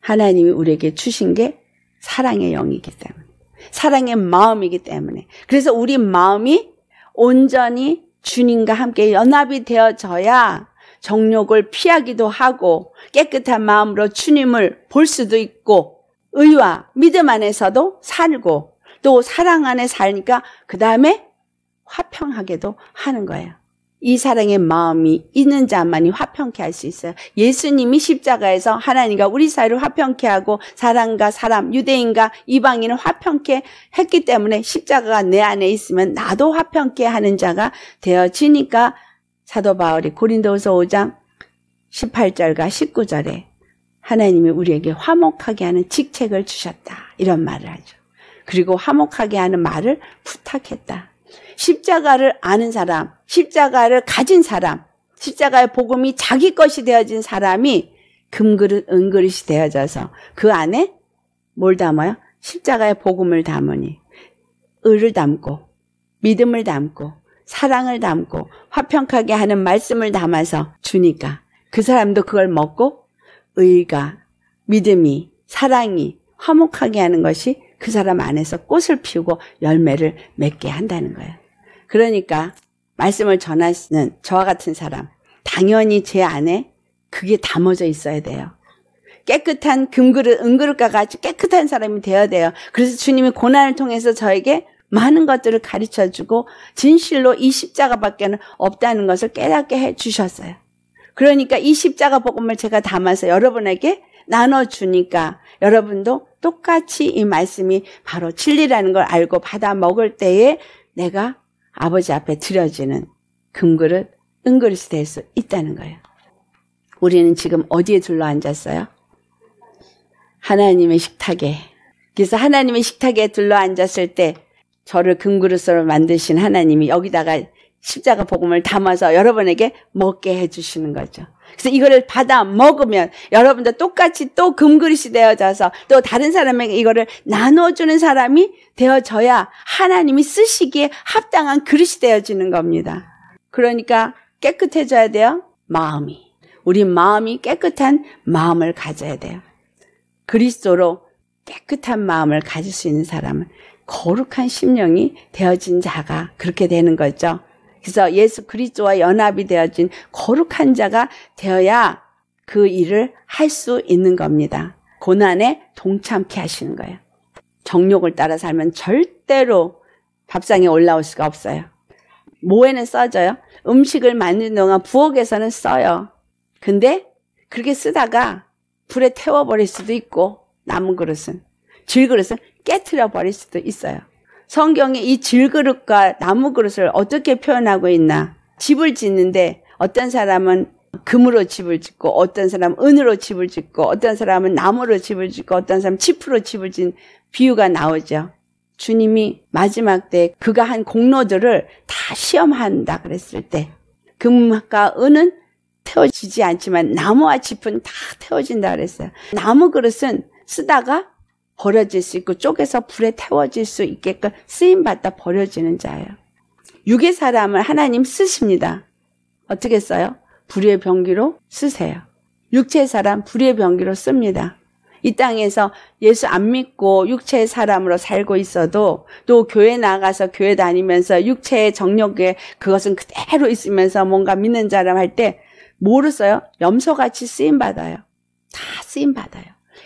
하나님이 우리에게 주신 게 사랑의 영이기 때문에. 사랑의 마음이기 때문에. 그래서 우리 마음이 온전히 주님과 함께 연합이 되어져야 정욕을 피하기도 하고 깨끗한 마음으로 주님을 볼 수도 있고 의와 믿음 안에서도 살고 또 사랑 안에 살니까 그 다음에 화평하게도 하는 거예요. 이 사랑의 마음이 있는 자만이 화평케 할 수 있어요. 예수님이 십자가에서 하나님과 우리 사이를 화평케 하고 사람과 사람, 유대인과 이방인을 화평케 했기 때문에 십자가가 내 안에 있으면 나도 화평케 하는 자가 되어지니까 사도 바울이 고린도서 5장 18절과 19절에 하나님이 우리에게 화목하게 하는 직책을 주셨다. 이런 말을 하죠. 그리고 화목하게 하는 말을 부탁했다. 십자가를 아는 사람, 십자가를 가진 사람, 십자가의 복음이 자기 것이 되어진 사람이 금그릇, 은그릇이 되어져서 그 안에 뭘 담아요? 십자가의 복음을 담으니 의를 담고 믿음을 담고 사랑을 담고 화평하게 하는 말씀을 담아서 주니까 그 사람도 그걸 먹고 의가 믿음이 사랑이 화목하게 하는 것이 그 사람 안에서 꽃을 피우고 열매를 맺게 한다는 거예요. 그러니까 말씀을 전하시는 저와 같은 사람 당연히 제 안에 그게 담아져 있어야 돼요. 깨끗한 금그릇, 은그릇과 같이 깨끗한 사람이 되어야 돼요. 그래서 주님이 고난을 통해서 저에게 많은 것들을 가르쳐 주고 진실로 이 십자가 밖에 없다는 것을 깨닫게 해 주셨어요. 그러니까 이 십자가 복음을 제가 담아서 여러분에게 나눠 주니까 여러분도 똑같이 이 말씀이 바로 진리라는 걸 알고 받아 먹을 때에 내가 아버지 앞에 드려지는 금그릇, 은그릇이 될 수 있다는 거예요. 우리는 지금 어디에 둘러앉았어요? 하나님의 식탁에. 그래서 하나님의 식탁에 둘러앉았을 때 저를 금그릇으로 만드신 하나님이 여기다가 십자가 복음을 담아서 여러분에게 먹게 해주시는 거죠. 그래서 이거를 받아 먹으면 여러분도 똑같이 또 금그릇이 되어져서 또 다른 사람에게 이거를 나눠주는 사람이 되어져야 하나님이 쓰시기에 합당한 그릇이 되어지는 겁니다. 그러니까 깨끗해져야 돼요. 마음이. 우리 마음이 깨끗한 마음을 가져야 돼요. 그리스도로 깨끗한 마음을 가질 수 있는 사람은 거룩한 심령이 되어진 자가 그렇게 되는 거죠. 그래서 예수 그리스도와 연합이 되어진 거룩한 자가 되어야 그 일을 할 수 있는 겁니다. 고난에 동참케 하시는 거예요. 정욕을 따라 살면 절대로 밥상에 올라올 수가 없어요. 모에는 써져요. 음식을 만드는 동안 부엌에서는 써요. 근데 그렇게 쓰다가 불에 태워버릴 수도 있고 남은 그릇은 질그릇은 깨트려 버릴 수도 있어요. 성경에 이 질그릇과 나무 그릇을 어떻게 표현하고 있나? 집을 짓는데 어떤 사람은 금으로 집을 짓고 어떤 사람은 은으로 집을 짓고 어떤 사람은 나무로 집을 짓고 어떤 사람은 칩으로 집을 짓는 비유가 나오죠. 주님이 마지막 때 그가 한 공로들을 다 시험한다 그랬을 때 금과 은은 태워지지 않지만 나무와 짚은 다 태워진다 그랬어요. 나무 그릇은 쓰다가 버려질 수 있고 쪼개서 불에 태워질 수 있게끔 쓰임받다 버려지는 자예요. 육의 사람을 하나님 쓰십니다. 어떻게 써요? 불의의 병기로 쓰세요. 육체의 사람 불의의 병기로 씁니다. 이 땅에서 예수 안 믿고 육체의 사람으로 살고 있어도 또 교회 나가서 교회 다니면서 육체의 정력에 그것은 그대로 있으면서 뭔가 믿는 사람 할때 뭐를 써요? 염소같이 쓰임 받아요. 다 쓰임 받아요.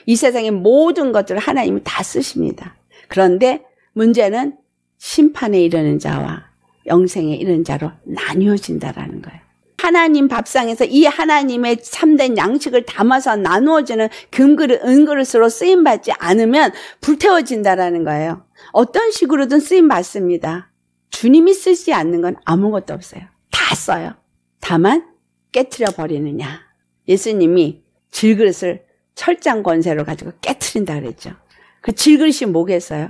이 세상의 모든 것들을 하나님이 다 쓰십니다. 그런데 문제는 심판에 이르는 자와 영생에 이르는 자로 나뉘어진다라는 거예요. 하나님 밥상에서 이 하나님의 참된 양식을 담아서 나누어지는 금그릇, 은그릇으로 쓰임받지 않으면 불태워진다라는 거예요. 어떤 식으로든 쓰임받습니다. 주님이 쓰지 않는 건 아무것도 없어요. 다 써요. 다만 깨트려 버리느냐. 예수님이 질그릇을 철장 권세를 가지고 깨트린다 그랬죠. 그 질그릇이 뭐겠어요?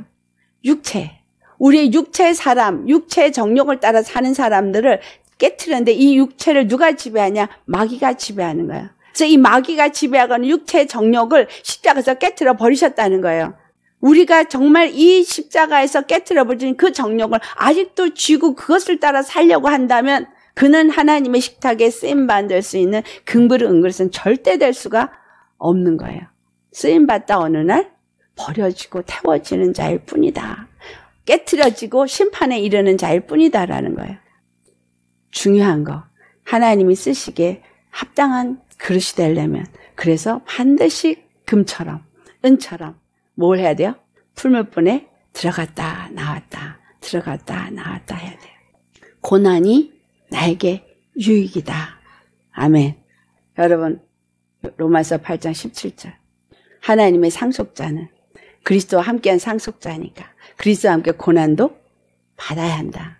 육체. 우리의 육체 사람, 육체 정욕을 따라 사는 사람들을 깨트렸는데 이 육체를 누가 지배하냐? 마귀가 지배하는 거예요. 그래서 이 마귀가 지배하거 육체 정욕을 십자가에서 깨트려 버리셨다는 거예요. 우리가 정말 이 십자가에서 깨트려 버린 그 정욕을 아직도 쥐고 그것을 따라 살려고 한다면 그는 하나님의 식탁에 쓰임 받을 수 있는 금그릇 은그릇은 절대 될 수가 없는 거예요. 쓰임받다 어느 날 버려지고 태워지는 자일 뿐이다. 깨트려지고 심판에 이르는 자일 뿐이다라는 거예요. 중요한 거. 하나님이 쓰시기에 합당한 그릇이 되려면 그래서 반드시 금처럼 은처럼 뭘 해야 돼요? 풀물분에 들어갔다 나왔다 들어갔다 나왔다 해야 돼요. 고난이 나에게 유익이다. 아멘. 여러분 로마서 8장 17절. 하나님의 상속자는 그리스도와 함께한 상속자니까 그리스도와 함께 고난도 받아야 한다.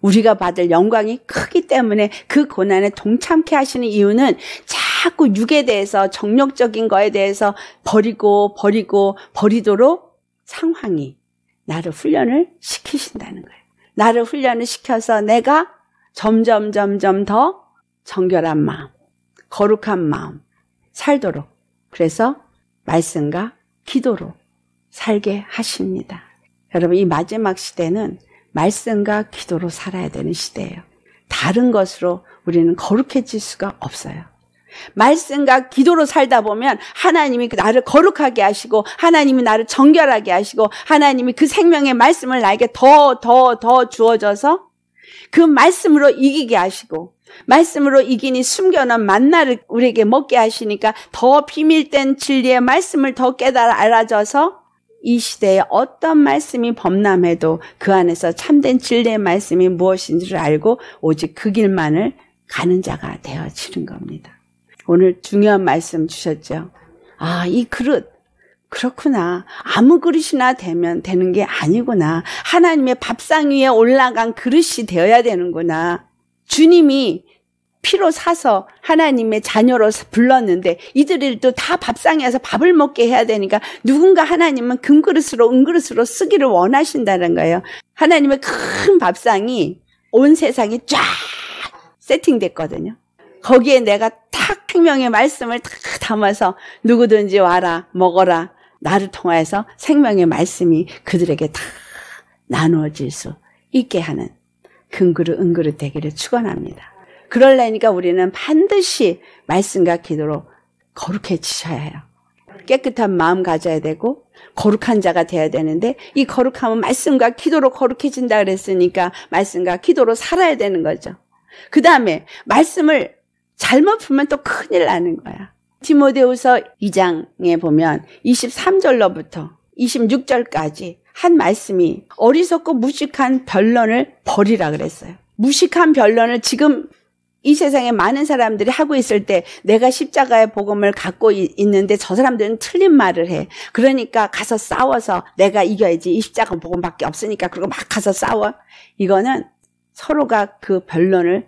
우리가 받을 영광이 크기 때문에 그 고난에 동참케 하시는 이유는 자꾸 육에 대해서 정력적인 거에 대해서 버리고 버리고 버리도록 상황이 나를 훈련을 시키신다는 거예요. 나를 훈련을 시켜서 내가 점점 점점 더 정결한 마음, 거룩한 마음, 살도록 그래서 말씀과 기도로 살게 하십니다. 여러분 이 마지막 시대는 말씀과 기도로 살아야 되는 시대예요. 다른 것으로 우리는 거룩해질 수가 없어요. 말씀과 기도로 살다 보면 하나님이 그 나를 거룩하게 하시고 하나님이 나를 정결하게 하시고 하나님이 그 생명의 말씀을 나에게 더 더 더 주어져서 그 말씀으로 이기게 하시고 말씀으로 이기니 숨겨놓은 만나를 우리에게 먹게 하시니까 더 비밀된 진리의 말씀을 더 깨달아 알아줘서 이 시대에 어떤 말씀이 범람해도 그 안에서 참된 진리의 말씀이 무엇인지를 알고 오직 그 길만을 가는 자가 되어지는 겁니다. 오늘 중요한 말씀 주셨죠. 아, 이 그릇. 그렇구나. 아무 그릇이나 되면 되는 게 아니구나. 하나님의 밥상 위에 올라간 그릇이 되어야 되는구나. 주님이 피로 사서 하나님의 자녀로 불렀는데 이들또다 밥상에서 밥을 먹게 해야 되니까 누군가 하나님은 금그릇으로 은그릇으로 쓰기를 원하신다는 거예요. 하나님의 큰 밥상이 온 세상이 쫙 세팅됐거든요. 거기에 내가 탁 생명의 말씀을 탁 담아서 누구든지 와라 먹어라 나를 통해서 생명의 말씀이 그들에게 다 나누어질 수 있게 하는 근그릇 은그릇 되기를 축원합니다. 그럴래니까 우리는 반드시 말씀과 기도로 거룩해지셔야 해요. 깨끗한 마음 가져야 되고 거룩한 자가 돼야 되는데 이 거룩함은 말씀과 기도로 거룩해진다 그랬으니까 말씀과 기도로 살아야 되는 거죠. 그 다음에 말씀을 잘못 풀면 또 큰일 나는 거야. 디모데우서 2장에 보면 23절로부터 26절까지 한 말씀이 어리석고 무식한 변론을 버리라 그랬어요. 무식한 변론을 지금 이 세상에 많은 사람들이 하고 있을 때 내가 십자가의 복음을 갖고 있는데 저 사람들은 틀린 말을 해. 그러니까 가서 싸워서 내가 이겨야지. 이 십자가 복음밖에 없으니까 그리고 막 가서 싸워. 이거는 서로가 그 변론을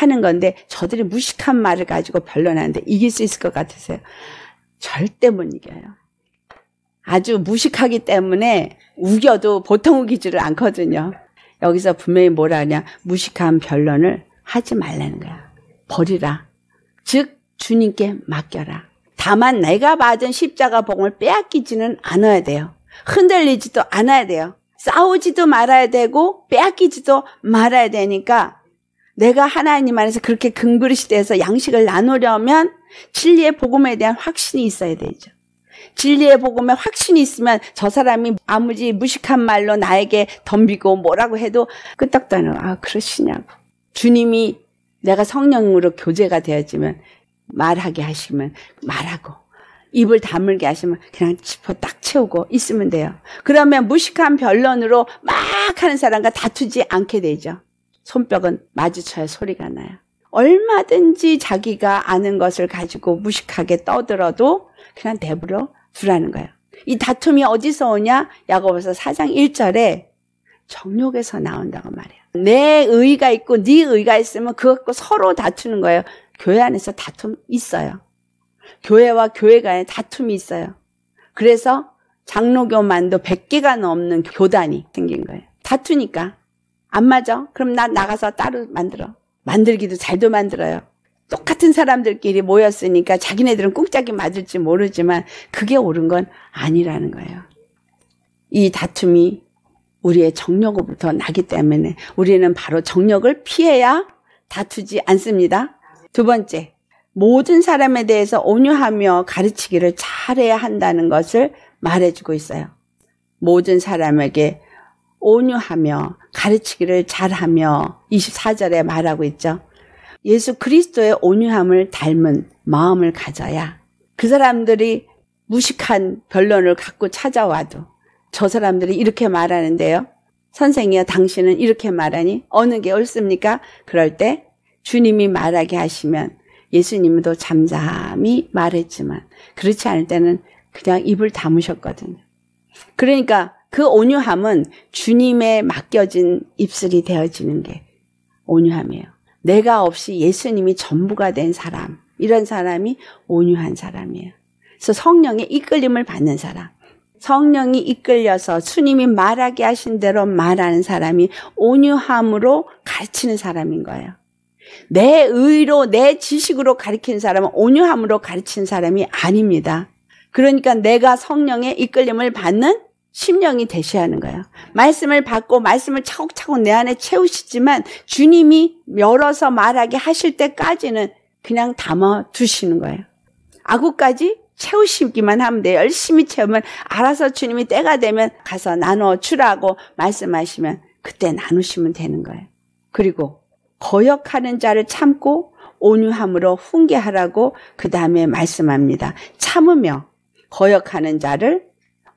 하는 건데 저들이 무식한 말을 가지고 변론하는데 이길 수 있을 것 같으세요? 절대 못 이겨요. 아주 무식하기 때문에 우겨도 보통 우기지를 않거든요. 여기서 분명히 뭐라 하냐. 무식한 변론을 하지 말라는 거야. 버리라. 즉, 주님께 맡겨라. 다만 내가 받은 십자가 복을 빼앗기지는 않아야 돼요. 흔들리지도 않아야 돼요. 싸우지도 말아야 되고 빼앗기지도 말아야 되니까 내가 하나님 안에서 그렇게 근그릇이 돼서 양식을 나누려면 진리의 복음에 대한 확신이 있어야 되죠. 진리의 복음에 확신이 있으면 저 사람이 아무리 무식한 말로 나에게 덤비고 뭐라고 해도 끄떡다안하아 그 그러시냐고. 주님이 내가 성령으로 교제가 되어지면 말하게 하시면 말하고 입을 다물게 하시면 그냥 짚어 딱 채우고 있으면 돼요. 그러면 무식한 변론으로 막 하는 사람과 다투지 않게 되죠. 손뼉은 마주쳐야 소리가 나요. 얼마든지 자기가 아는 것을 가지고 무식하게 떠들어도 그냥 내버려 두라는 거예요. 이 다툼이 어디서 오냐? 야고보서 4장 1절에 정욕에서 나온다고 말해요. 내 의가 있고 네 의가 있으면 그거 갖고 서로 다투는 거예요. 교회 안에서 다툼 있어요. 교회와 교회 간에 다툼이 있어요. 그래서 장로교만도 100개가 넘는 교단이 생긴 거예요. 다투니까. 안 맞아? 그럼 나 나가서 따로 만들어. 만들기도 잘도 만들어요. 똑같은 사람들끼리 모였으니까 자기네들은 꿍짝이 맞을지 모르지만 그게 옳은 건 아니라는 거예요. 이 다툼이 우리의 정력으로부터 나기 때문에 우리는 바로 정력을 피해야 다투지 않습니다. 두 번째, 모든 사람에 대해서 온유하며 가르치기를 잘해야 한다는 것을 말해주고 있어요. 모든 사람에게 온유하며 가르치기를 잘하며 24절에 말하고 있죠. 예수 그리스도의 온유함을 닮은 마음을 가져야 그 사람들이 무식한 변론을 갖고 찾아와도 저 사람들이 이렇게 말하는데요. 선생이 당신은 이렇게 말하니 어느 게 옳습니까? 그럴 때 주님이 말하게 하시면 예수님도 잠잠히 말했지만 그렇지 않을 때는 그냥 입을 다무셨거든요. 그러니까 그 온유함은 주님의 맡겨진 입술이 되어지는 게 온유함이에요. 내가 없이 예수님이 전부가 된 사람. 이런 사람이 온유한 사람이에요. 그래서 성령의 이끌림을 받는 사람. 성령이 이끌려서 주님이 말하게 하신 대로 말하는 사람이 온유함으로 가르치는 사람인 거예요. 내 의로, 내 지식으로 가르치는 사람은 온유함으로 가르치는 사람이 아닙니다. 그러니까 내가 성령의 이끌림을 받는 심령이 대시하는 거예요. 말씀을 받고 말씀을 차곡차곡 내 안에 채우시지만 주님이 열어서 말하게 하실 때까지는 그냥 담아 두시는 거예요. 아구까지 채우시기만 하면 돼요. 열심히 채우면 알아서 주님이 때가 되면 가서 나눠 주라고 말씀하시면 그때 나누시면 되는 거예요. 그리고 거역하는 자를 참고 온유함으로 훈계하라고 그 다음에 말씀합니다. 참으며 거역하는 자를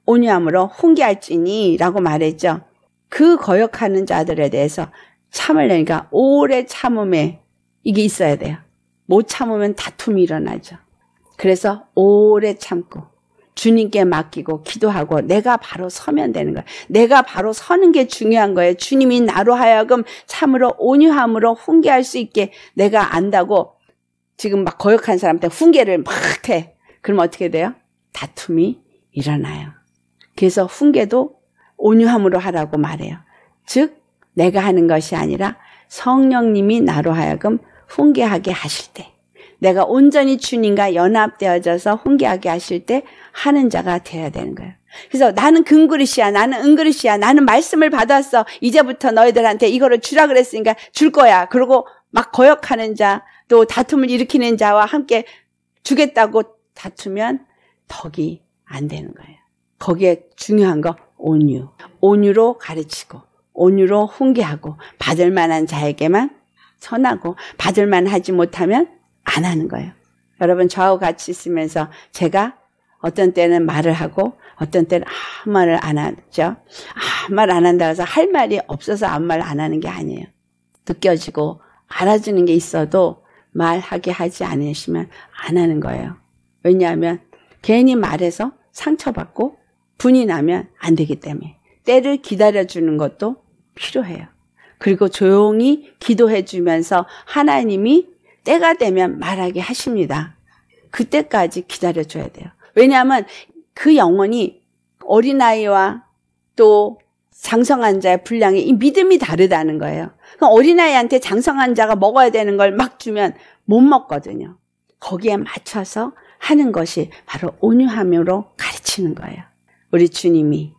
온유함으로 훈계할지니라고 말했죠. 그 거역하는 자들에 대해서 참을려니까 오래 참음에 이게 있어야 돼요. 못 참으면 다툼이 일어나죠. 그래서 오래 참고 주님께 맡기고 기도하고 내가 바로 서면 되는 거예요. 내가 바로 서는 게 중요한 거예요. 주님이 나로 하여금 참으로 온유함으로 훈계할 수 있게 내가 안다고 지금 막 거역한 사람한테 훈계를 막 해. 그럼 어떻게 돼요? 다툼이 일어나요. 그래서 훈계도 온유함으로 하라고 말해요. 즉 내가 하는 것이 아니라 성령님이 나로 하여금 훈계하게 하실 때 내가 온전히 주님과 연합되어져서 훈계하게 하실 때 하는 자가 되어야 되는 거예요. 그래서 나는 근그릇이야 나는 은그릇이야, 나는 말씀을 받았어. 이제부터 너희들한테 이거를 주라 그랬으니까 줄 거야. 그리고 막 거역하는 자, 또 다툼을 일으키는 자와 함께 주겠다고 다투면 덕이 안 되는 거예요. 거기에 중요한 거 온유. 온유로 가르치고 온유로 훈계하고 받을 만한 자에게만 선하고 받을 만하지 못하면 안 하는 거예요. 여러분 저하고 같이 있으면서 제가 어떤 때는 말을 하고 어떤 때는 아무 말을 안 하죠. 아무 말 안 한다 고 해서 할 말이 없어서 아무 말 안 하는 게 아니에요. 느껴지고 알아주는 게 있어도 말하게 하지 않으시면 안 하는 거예요. 왜냐하면 괜히 말해서 상처받고 분이 나면 안 되기 때문에 때를 기다려주는 것도 필요해요. 그리고 조용히 기도해 주면서 하나님이 때가 되면 말하게 하십니다. 그때까지 기다려줘야 돼요. 왜냐하면 그 영혼이 어린아이와 또 장성한 자의 분량이 이 믿음이 다르다는 거예요. 그러니까 어린아이한테 장성한 자가 먹어야 되는 걸 막 주면 못 먹거든요. 거기에 맞춰서 하는 것이 바로 온유함으로 가르치는 거예요. 우리 주님이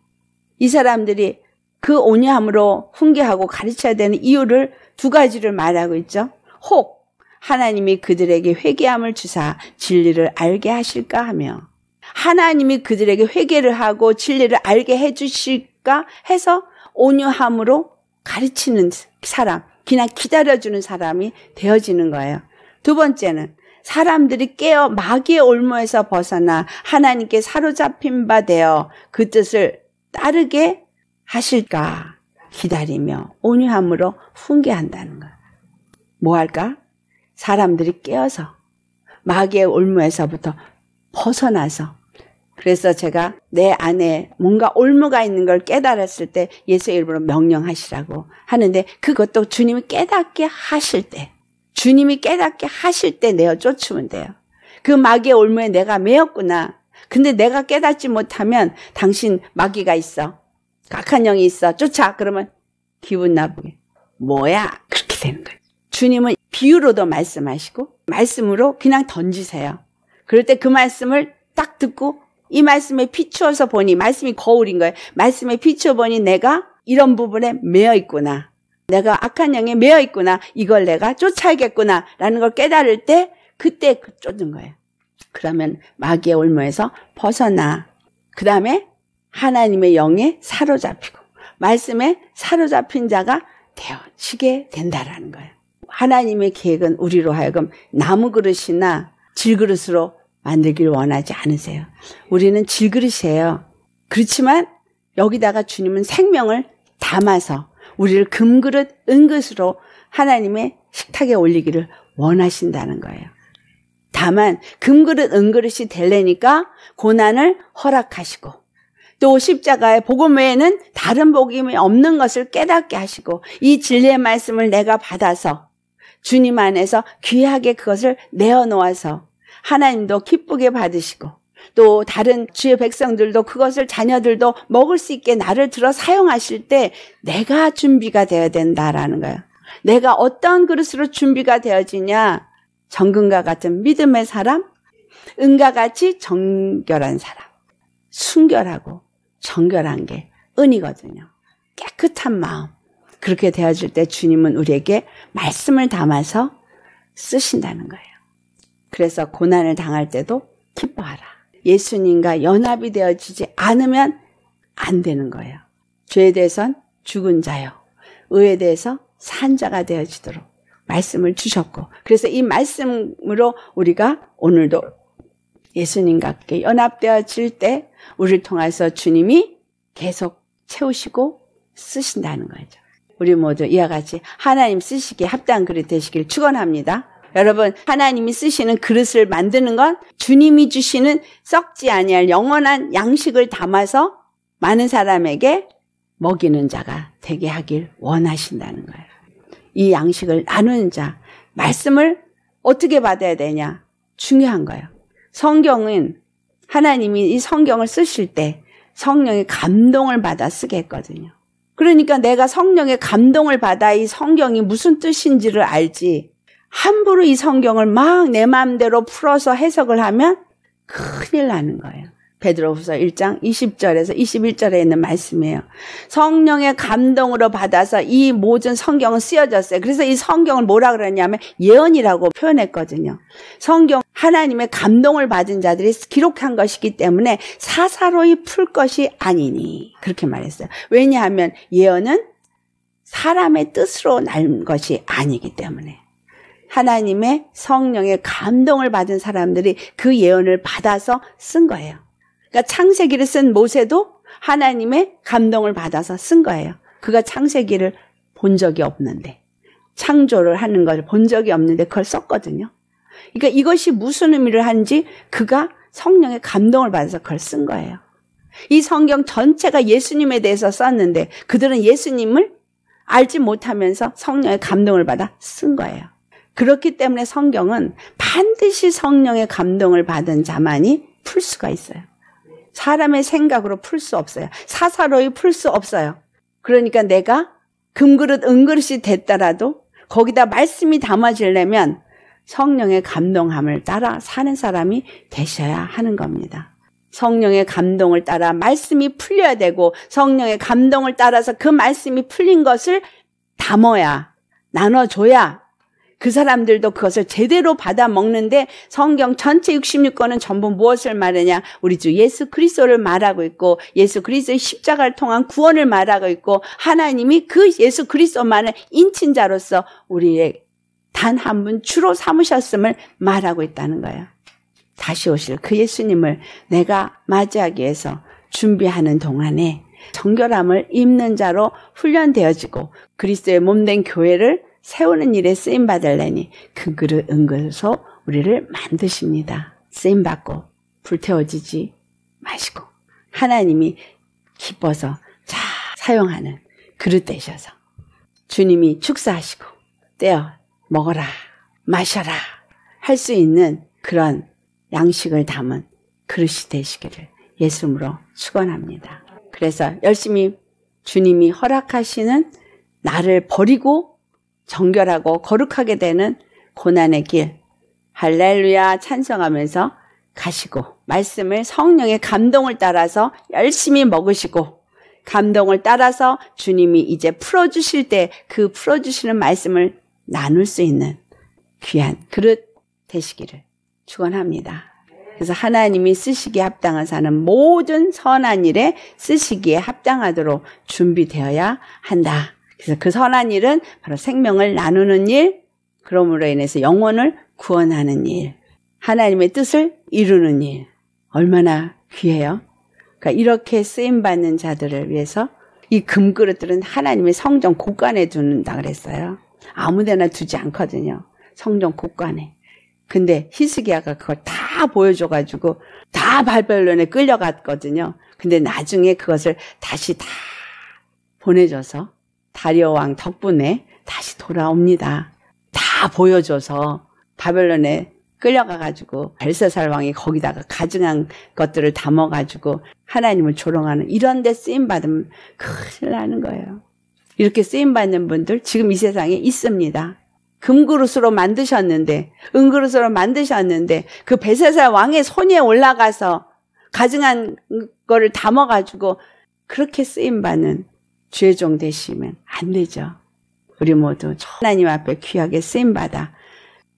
이 사람들이 그 온유함으로 훈계하고 가르쳐야 되는 이유를 두 가지를 말하고 있죠. 혹 하나님이 그들에게 회개함을 주사 진리를 알게 하실까 하며 하나님이 그들에게 회개를 하고 진리를 알게 해 주실까 해서 온유함으로 가르치는 사람, 그냥 기다려주는 사람이 되어지는 거예요. 두 번째는 사람들이 깨어 마귀의 올무에서 벗어나 하나님께 사로잡힌 바 되어 그 뜻을 따르게 하실까 기다리며 온유함으로 훈계한다는 거야. 뭐 할까? 사람들이 깨어서 마귀의 올무에서부터 벗어나서 그래서 제가 내 안에 뭔가 올무가 있는 걸 깨달았을 때 예수 일부러 명령하시라고 하는데 그것도 주님이 깨닫게 하실 때 주님이 깨닫게 하실 때 내어 쫓으면 돼요. 그 마귀의 올무에 내가 매였구나. 근데 내가 깨닫지 못하면 당신 마귀가 있어. 악한 영이 있어. 쫓아. 그러면 기분 나쁘게. 뭐야? 그렇게 되는 거예요. 주님은 비유로도 말씀하시고 말씀으로 그냥 던지세요. 그럴 때 그 말씀을 딱 듣고 이 말씀에 비추어서 보니 말씀이 거울인 거예요. 말씀에 비추어 보니 내가 이런 부분에 매여 있구나. 내가 악한 영에 매여 있구나. 이걸 내가 쫓아야겠구나. 라는 걸 깨달을 때 그때 그 쫓은 거예요. 그러면 마귀의 올무에서 벗어나. 그 다음에 하나님의 영에 사로잡히고 말씀에 사로잡힌 자가 되어지게 된다라는 거예요. 하나님의 계획은 우리로 하여금 나무 그릇이나 질그릇으로 만들길 원하지 않으세요. 우리는 질그릇이에요. 그렇지만 여기다가 주님은 생명을 담아서 우리를 금그릇 은그릇으로 하나님의 식탁에 올리기를 원하신다는 거예요. 다만 금그릇 은그릇이 되려니까 고난을 허락하시고 또 십자가의 복음 외에는 다른 복음이 없는 것을 깨닫게 하시고 이 진리의 말씀을 내가 받아서 주님 안에서 귀하게 그것을 내어놓아서 하나님도 기쁘게 받으시고 또 다른 주의 백성들도 그것을 자녀들도 먹을 수 있게 나를 들어 사용하실 때 내가 준비가 되어야 된다라는 거예요. 내가 어떤 그릇으로 준비가 되어지냐? 정근과 같은 믿음의 사람, 은과 같이 정결한 사람. 순결하고 정결한 게 은이거든요. 깨끗한 마음. 그렇게 되어질 때 주님은 우리에게 말씀을 담아서 쓰신다는 거예요. 그래서 고난을 당할 때도 기뻐하라. 예수님과 연합이 되어지지 않으면 안 되는 거예요. 죄에 대해선 죽은 자요. 의에 대해서 산자가 되어지도록 말씀을 주셨고 그래서 이 말씀으로 우리가 오늘도 예수님과 함께 연합되어질 때 우리를 통해서 주님이 계속 채우시고 쓰신다는 거죠. 우리 모두 이와 같이 하나님 쓰시기에 합당 그릇 되시길 축원합니다. 여러분 하나님이 쓰시는 그릇을 만드는 건 주님이 주시는 썩지 아니할 영원한 양식을 담아서 많은 사람에게 먹이는 자가 되게 하길 원하신다는 거예요. 이 양식을 나누는 자 말씀을 어떻게 받아야 되냐 중요한 거예요. 성경은 하나님이 이 성경을 쓰실 때 성령의 감동을 받아 쓰게 했거든요. 그러니까 내가 성령의 감동을 받아 이 성경이 무슨 뜻인지를 알지 함부로 이 성경을 막 내 마음대로 풀어서 해석을 하면 큰일 나는 거예요. 베드로후서 1장 20절에서 21절에 있는 말씀이에요. 성령의 감동으로 받아서 이 모든 성경은 쓰여졌어요. 그래서 이 성경을 뭐라 그러냐면 예언이라고 표현했거든요. 성경 하나님의 감동을 받은 자들이 기록한 것이기 때문에 사사로이 풀 것이 아니니 그렇게 말했어요. 왜냐하면 예언은 사람의 뜻으로 날 것이 아니기 때문에 하나님의 성령의 감동을 받은 사람들이 그 예언을 받아서 쓴 거예요. 그러니까 창세기를 쓴 모세도 하나님의 감동을 받아서 쓴 거예요. 그가 창세기를 본 적이 없는데 창조를 하는 걸 본 적이 없는데 그걸 썼거든요. 그러니까 이것이 무슨 의미를 한지 그가 성령의 감동을 받아서 그걸 쓴 거예요. 이 성경 전체가 예수님에 대해서 썼는데 그들은 예수님을 알지 못하면서 성령의 감동을 받아 쓴 거예요. 그렇기 때문에 성경은 반드시 성령의 감동을 받은 자만이 풀 수가 있어요. 사람의 생각으로 풀 수 없어요. 사사로이 풀 수 없어요. 그러니까 내가 금그릇 은그릇이 됐더라도 거기다 말씀이 담아지려면 성령의 감동함을 따라 사는 사람이 되셔야 하는 겁니다. 성령의 감동을 따라 말씀이 풀려야 되고 성령의 감동을 따라서 그 말씀이 풀린 것을 담아야 나눠줘야 그 사람들도 그것을 제대로 받아 먹는데 성경 전체 66권은 전부 무엇을 말하냐? 우리 주 예수 그리스도를 말하고 있고 예수 그리스도의 십자가를 통한 구원을 말하고 있고 하나님이 그 예수 그리스도만을 인친자로서 우리의 단 한 분 주로 삼으셨음을 말하고 있다는 거야. 다시 오실 그 예수님을 내가 맞이하기 위해서 준비하는 동안에 정결함을 입는 자로 훈련되어지고 그리스도의 몸 된 교회를 세우는 일에 쓰임 받을래니 그 그릇 은근서 우리를 만드십니다. 쓰임 받고 불태워지지 마시고 하나님이 기뻐서 잘 사용하는 그릇 되셔서 주님이 축사하시고 떼어 먹어라 마셔라 할 수 있는 그런 양식을 담은 그릇이 되시기를 예수님으로 축원합니다. 그래서 열심히 주님이 허락하시는 나를 버리고 정결하고 거룩하게 되는 고난의 길 할렐루야 찬성하면서 가시고 말씀을 성령의 감동을 따라서 열심히 먹으시고 감동을 따라서 주님이 이제 풀어주실 때 그 풀어주시는 말씀을 나눌 수 있는 귀한 그릇 되시기를 축원합니다. 그래서 하나님이 쓰시기에 합당한 사는 모든 선한 일에 쓰시기에 합당하도록 준비되어야 한다. 그래서 그 선한 일은 바로 생명을 나누는 일, 그러므로 인해서 영혼을 구원하는 일, 하나님의 뜻을 이루는 일. 얼마나 귀해요? 그러니까 이렇게 쓰임 받는 자들을 위해서 이 금그릇들은 하나님의 성전 곳간에 두는다 그랬어요. 아무데나 두지 않거든요. 성전 곳간에. 근데 히스기야가 그걸 다 보여줘가지고 다 발별론에 끌려갔거든요. 근데 나중에 그것을 다시 다 보내줘서 다리어왕 덕분에 다시 돌아옵니다. 다 보여줘서 바벨론에 끌려가가지고 벨세살 왕이 거기다가 가증한 것들을 담아가지고 하나님을 조롱하는 이런 데 쓰임받으면 큰일 나는 거예요. 이렇게 쓰임받는 분들 지금 이 세상에 있습니다. 금그릇으로 만드셨는데 은그릇으로 만드셨는데 그 벨세살 왕의 손에 올라가서 가증한 거를 담아가지고 그렇게 쓰임받는 죄의종 되시면 안 되죠. 우리 모두 하나님 앞에 귀하게 쓰임 받아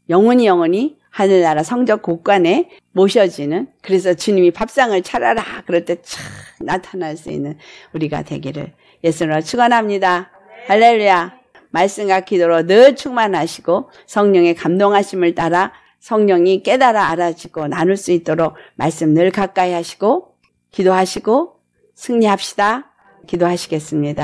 영원히 영원히 하늘나라 성적 곳간에 모셔지는 그래서 주님이 밥상을 차려라 그럴 때 참 나타날 수 있는 우리가 되기를 예수님으로 축원합니다. 할렐루야. 말씀과 기도로 늘 충만하시고 성령의 감동하심을 따라 성령이 깨달아 알아지고 나눌 수 있도록 말씀 늘 가까이 하시고 기도하시고 승리합시다. 기도하시겠습니다.